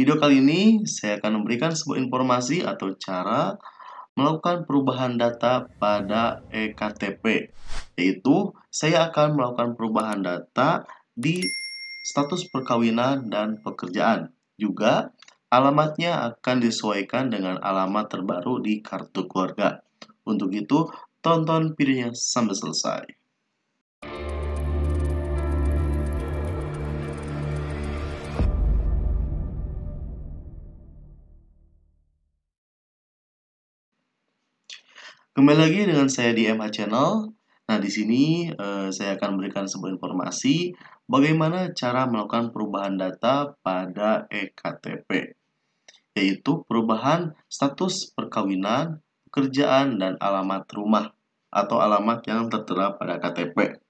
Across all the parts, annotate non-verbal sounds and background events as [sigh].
video kali ini, saya akan memberikan sebuah informasi atau cara melakukan perubahan data pada eKTP. Yaitu, saya akan melakukan perubahan data di status perkawinan dan pekerjaan. Juga, alamatnya akan disesuaikan dengan alamat terbaru di kartu keluarga. Untuk itu, tonton videonya sampai selesai. Kembali lagi dengan saya di MH Channel. Nah, di sini eh, saya akan memberikan sebuah informasi bagaimana cara melakukan perubahan data pada EKTP, yaitu perubahan status perkawinan, pekerjaan, dan alamat rumah atau alamat yang tertera pada KTP.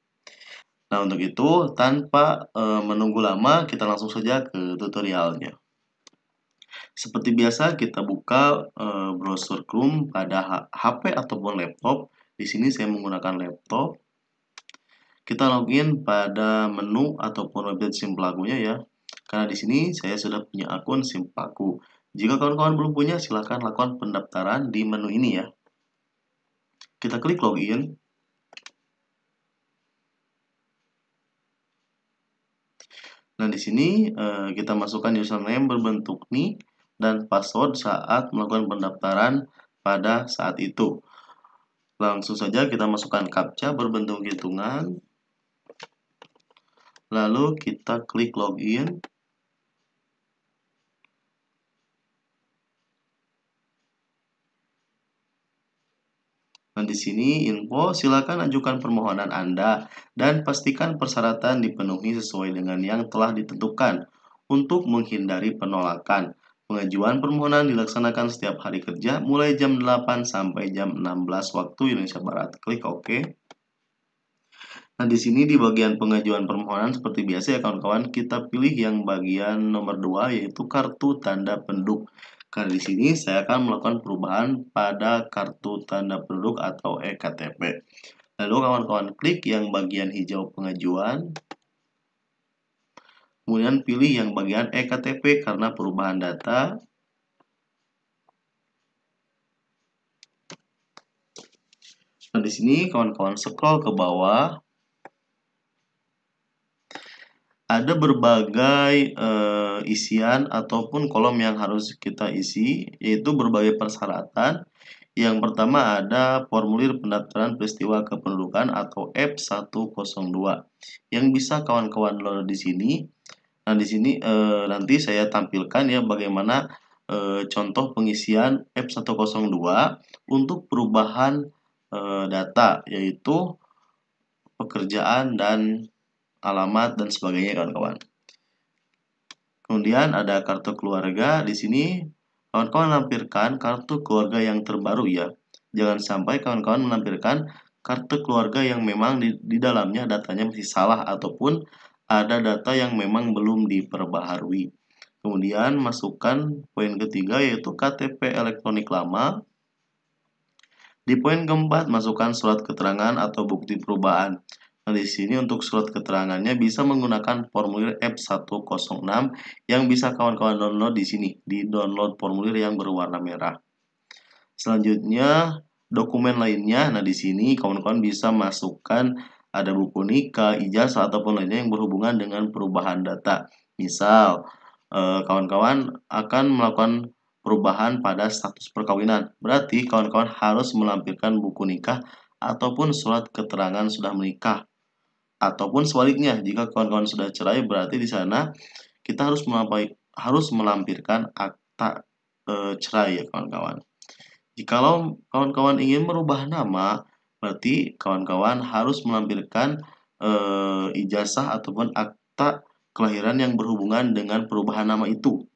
Nah, untuk itu, tanpa eh, menunggu lama, kita langsung saja ke tutorialnya. Seperti biasa kita buka uh, browser Chrome pada HP ataupun laptop. Di sini saya menggunakan laptop. Kita login pada menu ataupun website Simplakunya ya. Karena di sini saya sudah punya akun SimPaku. Jika kawan-kawan belum punya, silahkan lakukan pendaftaran di menu ini ya. Kita klik login. Nah, di sini eh, kita masukkan username berbentuk nih dan password saat melakukan pendaftaran pada saat itu. Langsung saja kita masukkan CAPTCHA berbentuk hitungan. Lalu kita klik login. Dan di sini info, silakan ajukan permohonan Anda dan pastikan persyaratan dipenuhi sesuai dengan yang telah ditentukan untuk menghindari penolakan. Pengajuan permohonan dilaksanakan setiap hari kerja mulai jam 8 sampai jam 16 waktu Indonesia Barat. Klik OK. Nah, di sini di bagian pengajuan permohonan seperti biasa ya kawan-kawan, kita pilih yang bagian nomor 2 yaitu kartu tanda penduduk. Karena di sini saya akan melakukan perubahan pada kartu tanda penduduk atau ektp. Lalu kawan-kawan klik yang bagian hijau pengajuan. Kemudian pilih yang bagian eKTP karena perubahan data. Nah, di sini kawan-kawan scroll ke bawah. Ada berbagai e, isian ataupun kolom yang harus kita isi, yaitu berbagai persyaratan. Yang pertama ada formulir pendaftaran peristiwa kependudukan atau F102 yang bisa kawan-kawan download di sini. Nah, di sini e, nanti saya tampilkan ya bagaimana e, contoh pengisian F102 untuk perubahan e, data yaitu pekerjaan dan alamat dan sebagainya kawan-kawan. Kemudian ada kartu keluarga di sini kawan-kawan lampirkan kartu keluarga yang terbaru ya. Jangan sampai kawan-kawan menampilkan kartu keluarga yang memang di, di dalamnya datanya masih salah ataupun ada data yang memang belum diperbaharui. Kemudian masukkan poin ketiga yaitu KTP elektronik lama. Di poin keempat masukkan surat keterangan atau bukti perubahan. Nah, di sini untuk surat keterangannya bisa menggunakan formulir F106 yang bisa kawan-kawan download di sini, di download formulir yang berwarna merah. Selanjutnya, dokumen lainnya. Nah, di sini kawan-kawan bisa masukkan ada buku nikah, ijazah, ataupun lainnya yang berhubungan dengan perubahan data. Misal, eh, kawan-kawan akan melakukan perubahan pada status perkawinan. Berarti kawan-kawan harus melampirkan buku nikah ataupun surat keterangan sudah menikah. Ataupun sebaliknya, jika kawan-kawan sudah cerai, berarti di sana kita harus harus melampirkan akta e, cerai ya kawan-kawan. jika kawan-kawan ingin merubah nama, Berarti kawan-kawan harus menampilkan e, ijazah ataupun akta kelahiran yang berhubungan dengan perubahan nama itu.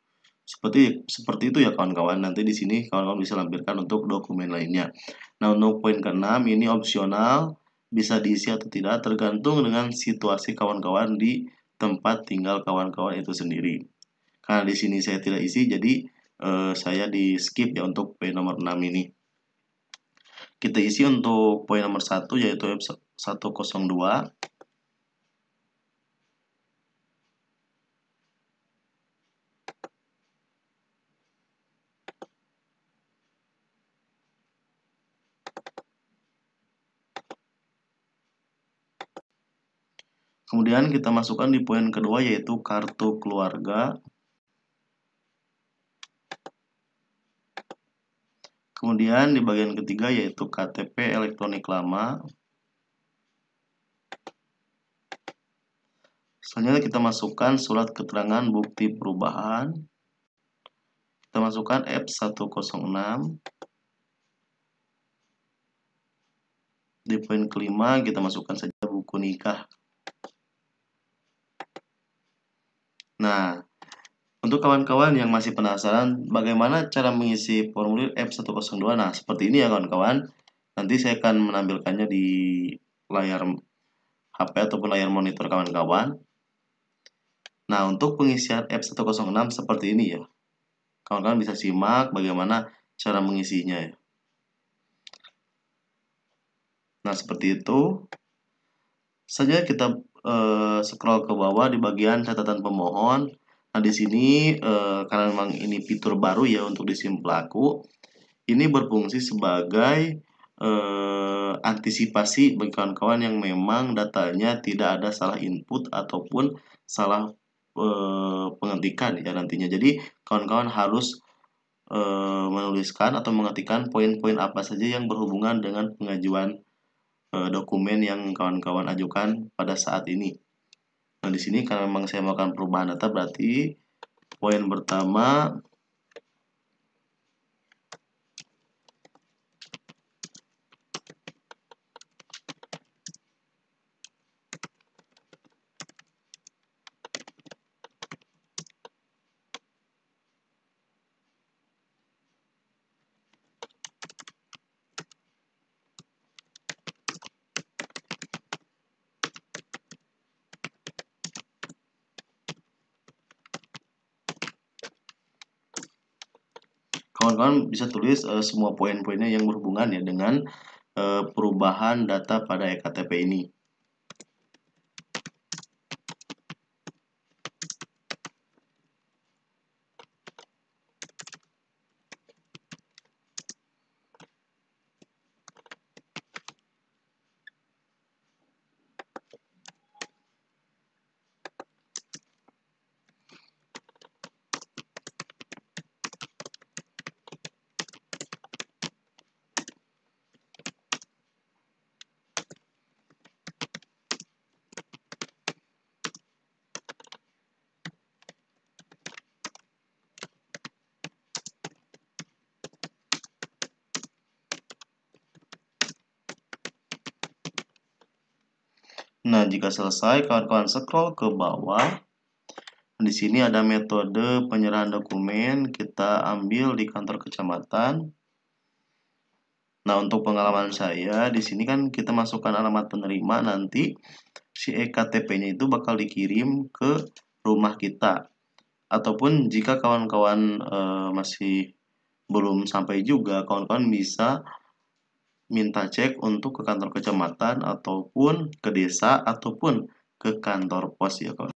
Seperti seperti itu ya kawan-kawan. Nanti di sini kawan-kawan bisa lampirkan untuk dokumen lainnya. Nah, untuk poin keenam ini opsional bisa diisi atau tidak tergantung dengan situasi kawan-kawan di tempat tinggal kawan-kawan itu sendiri. Karena di sini saya tidak isi jadi eh, saya di skip ya untuk poin nomor 6 ini kita isi untuk poin nomor satu yaitu F102 Kemudian kita masukkan di poin kedua yaitu kartu keluarga Kemudian di bagian ketiga yaitu KTP elektronik lama. Selanjutnya kita masukkan surat keterangan bukti perubahan. Kita masukkan F106. Di poin kelima kita masukkan saja buku nikah. Nah, untuk kawan-kawan yang masih penasaran bagaimana cara mengisi formulir F102, nah seperti ini ya kawan-kawan. Nanti saya akan menampilkannya di layar HP ataupun layar monitor kawan-kawan. Nah, untuk pengisian F106 seperti ini ya. Kawan-kawan bisa simak bagaimana cara mengisinya ya. Nah, seperti itu. Saja kita eh, scroll ke bawah di bagian catatan pemohon Nah, di sini e, karena memang ini fitur baru ya untuk di SIM pelaku, ini berfungsi sebagai e, antisipasi bagi kawan-kawan yang memang datanya tidak ada salah input ataupun salah e, eh, pengetikan ya nantinya. Jadi, kawan-kawan harus menuliskan atau mengetikkan poin-poin apa saja yang berhubungan dengan pengajuan dokumen yang kawan-kawan ajukan pada saat ini. Nah, di sini karena memang saya melakukan perubahan data berarti poin pertama kawan-kawan bisa tulis uh, semua poin-poinnya yang berhubungan ya dengan uh, perubahan data pada ektp ini Nah, jika selesai, kawan-kawan scroll ke bawah. Di sini ada metode penyerahan dokumen, kita ambil di kantor kecamatan. Nah, untuk pengalaman saya, di sini kan kita masukkan alamat penerima, nanti si EKTP-nya itu bakal dikirim ke rumah kita. Ataupun jika kawan-kawan e, masih belum sampai juga, kawan-kawan bisa minta cek untuk ke kantor kecamatan ataupun ke desa ataupun ke kantor pos ya kawan.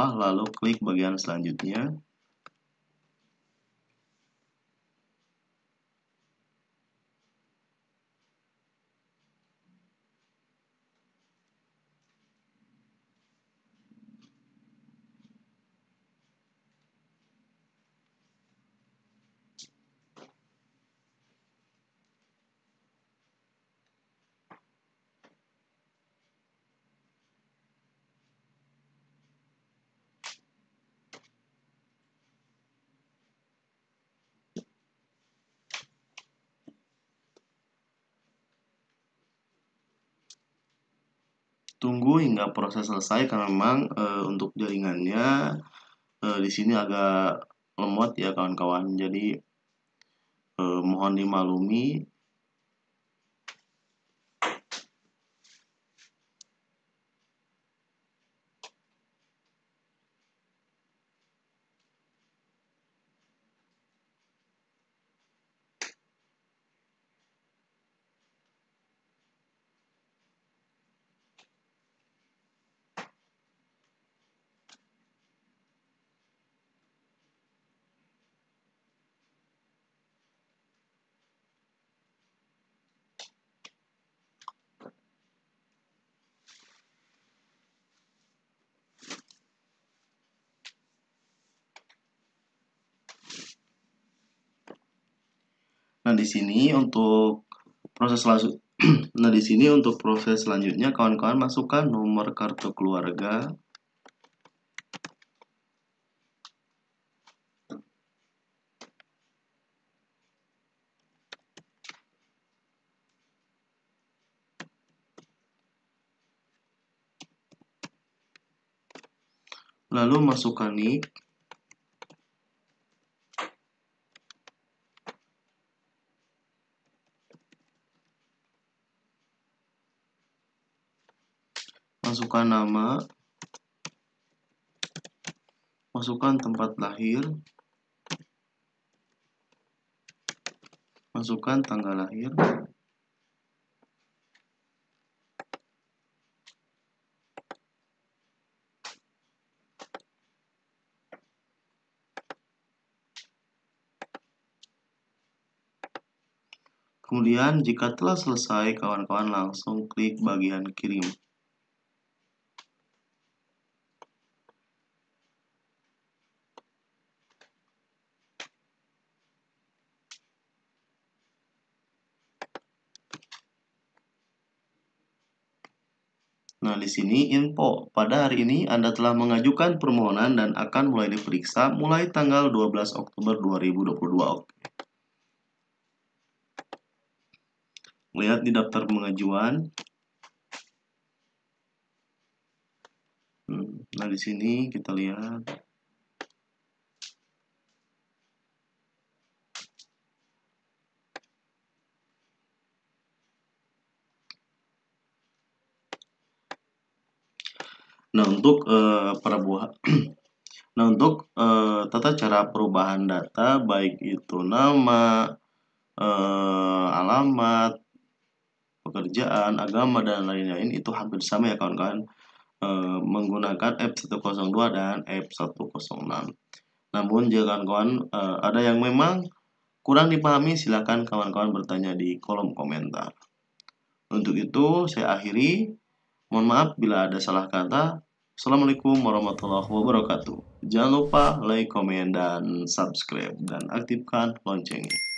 Ah, lalu klik bagian selanjutnya tunggu hingga proses selesai karena memang e, untuk jaringannya e, di sini agak lemot ya kawan-kawan. Jadi e, mohon dimaklumi Nah, di sini untuk proses lanjut [clears throat] Nah, di sini untuk proses selanjutnya kawan-kawan masukkan nomor kartu keluarga Lalu masukkan nick masukkan nama masukkan tempat lahir masukkan tanggal lahir Kemudian, jika telah selesai, kawan-kawan langsung klik bagian kirim. Nah, di sini info. Pada hari ini Anda telah mengajukan permohonan dan akan mulai diperiksa mulai tanggal 12 Oktober 2022. Lihat di daftar pengajuan. Hmm, nah, di sini kita lihat Nah, untuk eh, perubahan [clears throat] Nah, untuk eh, tata cara perubahan data baik itu nama, eh, alamat, pekerjaan, agama dan lain-lain itu hampir sama ya kawan-kawan eh, menggunakan F102 dan F106. Namun jika kawan-kawan uh, ada yang memang kurang dipahami silakan kawan-kawan bertanya di kolom komentar. Untuk itu saya akhiri Mohon maaf bila ada salah kata. Assalamualaikum warahmatullahi wabarakatuh. Jangan lupa like, komen, dan subscribe. Dan aktifkan loncengnya.